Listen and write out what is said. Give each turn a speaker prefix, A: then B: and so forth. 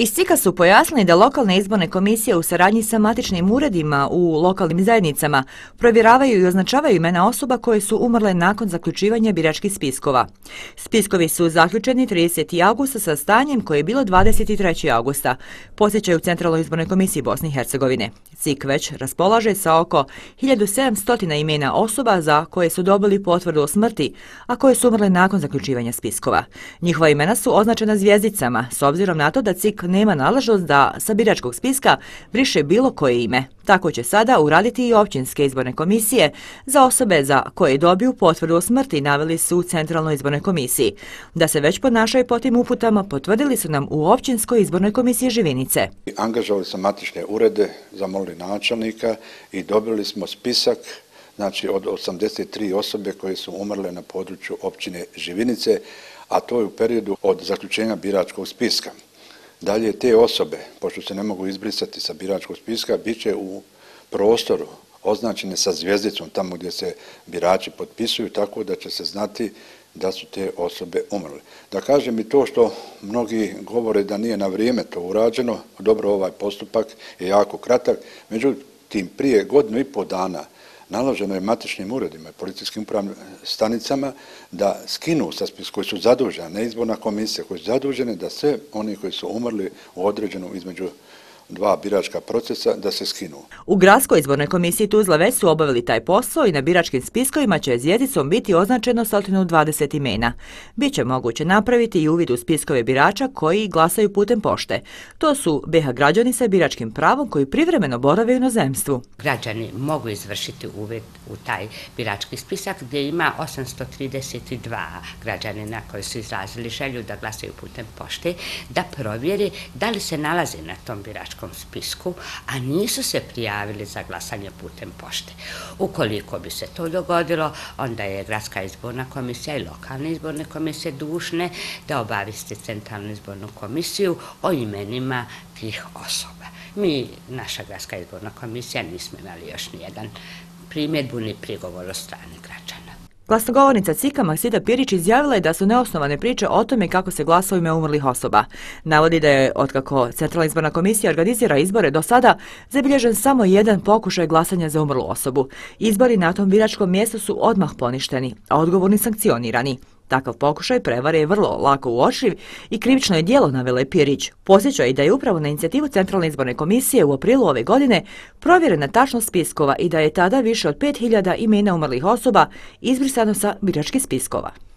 A: Iz CIKA su pojasnili da lokalne izborne komisije u saradnji sa matičnim uredima u lokalnim zajednicama provjeravaju i označavaju imena osoba koje su umrle nakon zaključivanja biračkih spiskova. Spiskovi su zaključeni 30. augusta sa stanjem koje je bilo 23. augusta, posjećaju Centralnoj izborne komisiji Bosni i Hercegovine. CIK već raspolaže sa oko 1700 imena osoba za koje su dobili potvrdu o smrti, a koje su umrle nakon zaključivanja spiskova. Njihova imena su označena zvijezdicama, s obzirom na to da CIK nema nalažnost da sa biračkog spiska briše bilo koje ime. Tako će sada uraditi i općinske izborne komisije za osobe za koje dobiju potvrdu o smrti, naveli su u Centralnoj izbornoj komisiji. Da se već ponašaju po tim uputama, potvrdili su nam u općinskoj izbornoj komisiji Živinice.
B: Angažovali sam matične urede, zamolili načelnika i dobili smo spisak znači od 83 osobe koje su umrle na području općine Živinice, a to je u periodu od zaključenja biračkog spiska. Dalje te osobe, pošto se ne mogu izbrisati sa biračkog spiska, bit će u prostoru označene sa zvjezdicom tamo gdje se birači potpisuju, tako da će se znati da su te osobe umrli. Da kažem i to što mnogi govore da nije na vrijeme to urađeno, dobro ovaj postupak je jako kratak, međutim prije godinu i pol dana naloženo je matičnim uredima i policijskim upravnim stanicama da skinu sa spis koji su zadužene, neizborna komisija koji su zadužene, da sve oni koji su umrli u određenu između dva biračka procesa da se skinu.
A: U Gradskoj izbornoj komisiji Tuzla već su obavili taj posao i na biračkim spiskovima će zvijezicom biti označeno saltinu 20 imena. Biće moguće napraviti i u spiskove birača koji glasaju putem pošte. To su BH građani sa biračkim pravom koji privremeno borave u nozemstvu.
C: Građani mogu izvršiti uvid u taj birački spisak gdje ima 832 građanina koji su izrazili želju da glasaju putem pošte da provjeri da li se nalaze na tom biračkom biračkom spisku, a nisu se prijavili za glasanje putem pošte. Ukoliko bi se to dogodilo, onda je Gradska izborna komisija i Lokalne izborne komisije dušne da obaviste Centralnu izbornu komisiju o imenima tih osoba. Mi, naša Gradska izborna komisija, nismo imali još nijedan primjedbu ni prigovor o strani građana.
A: Glasnogovornica Cika Maksida Pirić izjavila je da su neosnovane priče o tome kako se glasa u ime umrlih osoba. Navodi da je, otkako Centralna izborna komisija organizira izbore do sada, zabilježen samo jedan pokušaj glasanja za umrlu osobu. Izbori na tom biračkom mjestu su odmah poništeni, a odgovorni sankcionirani. Takav pokušaj prevare je vrlo lako uočiv i krivično je dijelo navele Pirić. Posjeća i da je upravo na inicijativu Centralne izborne komisije u aprilu ove godine provjerena tačnost spiskova i da je tada više od 5000 imena umrlih osoba izbrisano sa biračkih spiskova.